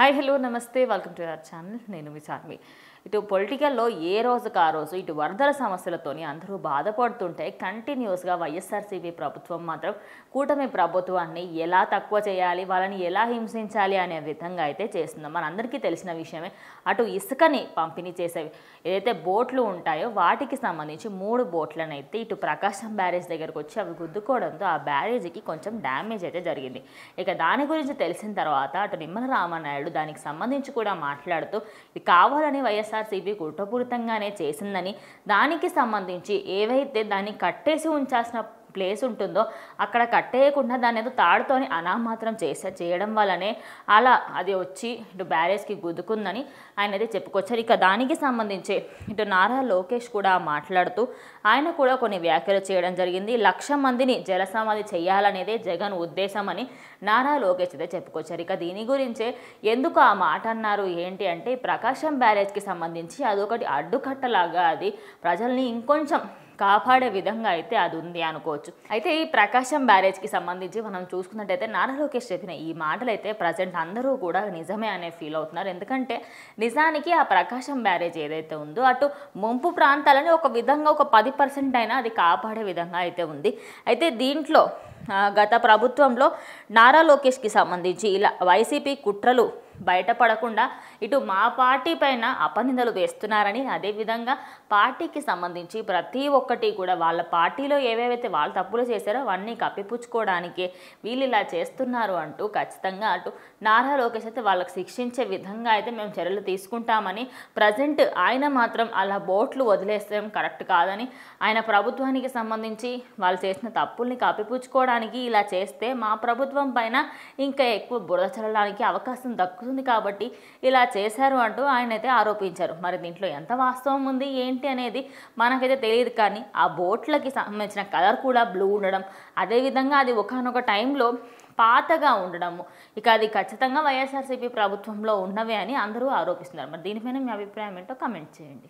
hi hello నమస్తే welcome to our channel నేను మీ సాన్వి ఇటు పొలిటికల్లో ఏ రోజుకు ఆ రోజు ఇటు వరదల సమస్యలతోని అందరూ బాధపడుతుంటే కంటిన్యూస్గా వైఎస్ఆర్సీపీ ప్రభుత్వం మాత్రం కూటమి ప్రభుత్వాన్ని ఎలా తక్కువ చేయాలి వాళ్ళని ఎలా హింసించాలి అనే విధంగా అయితే చేస్తుంది మనందరికీ తెలిసిన విషయమే అటు ఇసుకని పంపిణీ చేసేవి ఏదైతే బోట్లు ఉంటాయో వాటికి సంబంధించి మూడు బోట్లను అయితే ఇటు ప్రకాశం బ్యారేజ్ దగ్గరకు వచ్చి అవి గుద్దుకోవడంతో ఆ బ్యారేజీకి కొంచెం డ్యామేజ్ అయితే జరిగింది ఇక దాని గురించి తెలిసిన తర్వాత అటు నిమ్మల రామనాయుడు దానికి సంబంధించి కూడా మాట్లాడుతూ ఇది కావాలని వైఎస్ వైఎస్ఆర్సీపీ కుట్రపూరితంగానే చేసిందని దానికి సంబంధించి ఏవైతే దాన్ని కట్టేసి ఉంచాల్సిన ప్లేస్ ఉంటుందో అక్కడ కట్టేయకుండా దాని ఏదో తాడుతోని అనామాత్రం చేసే చేయడం వల్లనే అలా అది వచ్చి ఇటు బ్యారేజ్కి గుద్దుకుందని ఆయన అయితే చెప్పుకొచ్చారు ఇక దానికి సంబంధించి ఇటు నారా లోకేష్ కూడా మాట్లాడుతూ ఆయన కూడా కొన్ని వ్యాఖ్యలు చేయడం జరిగింది లక్ష మందిని జలసమాధి చేయాలనేదే జగన్ ఉద్దేశం అని నారా లోకేష్ అయితే చెప్పుకొచ్చారు ఇక దీని గురించే ఎందుకు ఆ మాట అన్నారు ఏంటి అంటే ప్రకాశం బ్యారేజ్కి సంబంధించి అదొకటి అడ్డుకట్టలాగా అది ప్రజల్ని ఇంకొంచెం కాపాడే విధంగా అయితే అది ఉంది అనుకోవచ్చు అయితే ఈ ప్రకాశం బ్యారేజ్కి సంబంధించి మనం చూసుకున్నట్టయితే నారా లోకేష్ చెప్పిన ఈ మాటలు అయితే ప్రజెంట్ అందరూ కూడా నిజమే అనే ఫీల్ అవుతున్నారు ఎందుకంటే నిజానికి ఆ ప్రకాశం బ్యారేజ్ ఏదైతే ఉందో అటు ముంపు ప్రాంతాలని ఒక విధంగా ఒక పది పర్సెంట్ అయినా అది కాపాడే విధంగా అయితే ఉంది అయితే దీంట్లో గత ప్రభుత్వంలో నారా లోకేష్కి సంబంధించి ఇలా వైసీపీ కుట్రలు బయటపడకుండా ఇటు మా పార్టీ పైన అపనిందలు వేస్తున్నారని అదేవిధంగా పార్టీకి సంబంధించి ప్రతి ఒక్కటి కూడా వాళ్ళ పార్టీలో ఏవేవైతే వాళ్ళు తప్పులు చేశారో అవన్నీ కప్పిపుచ్చుకోవడానికి వీళ్ళు ఇలా చేస్తున్నారు అంటూ ఖచ్చితంగా అటు నారా లోకేష్ అయితే వాళ్ళకి శిక్షించే విధంగా అయితే మేము చర్యలు తీసుకుంటామని ప్రజెంట్ ఆయన మాత్రం అలా బోట్లు వదిలేస్తాం కరెక్ట్ కాదని ఆయన ప్రభుత్వానికి సంబంధించి వాళ్ళు చేసిన తప్పుల్ని కప్పిపుచ్చుకోవడానికి ఇలా చేస్తే మా ప్రభుత్వం పైన ఇంకా ఎక్కువ బురద చల్లడానికి అవకాశం దక్కు జరుగుతుంది కాబట్టి ఇలా చేశారు అంటూ ఆయన అయితే ఆరోపించారు మరి దీంట్లో ఎంత వాస్తవం ఉంది ఏంటి అనేది మనకైతే తెలియదు కానీ ఆ బోట్లకి సంబంధించిన కలర్ కూడా బ్లూ ఉండడం అదేవిధంగా అది ఒకనొక టైంలో పాతగా ఉండడము ఇక అది ఖచ్చితంగా వైఎస్ఆర్సీపీ ప్రభుత్వంలో ఉన్నవే అని అందరూ ఆరోపిస్తున్నారు మరి దీనిపైన మీ అభిప్రాయం ఏంటో కమెంట్ చేయండి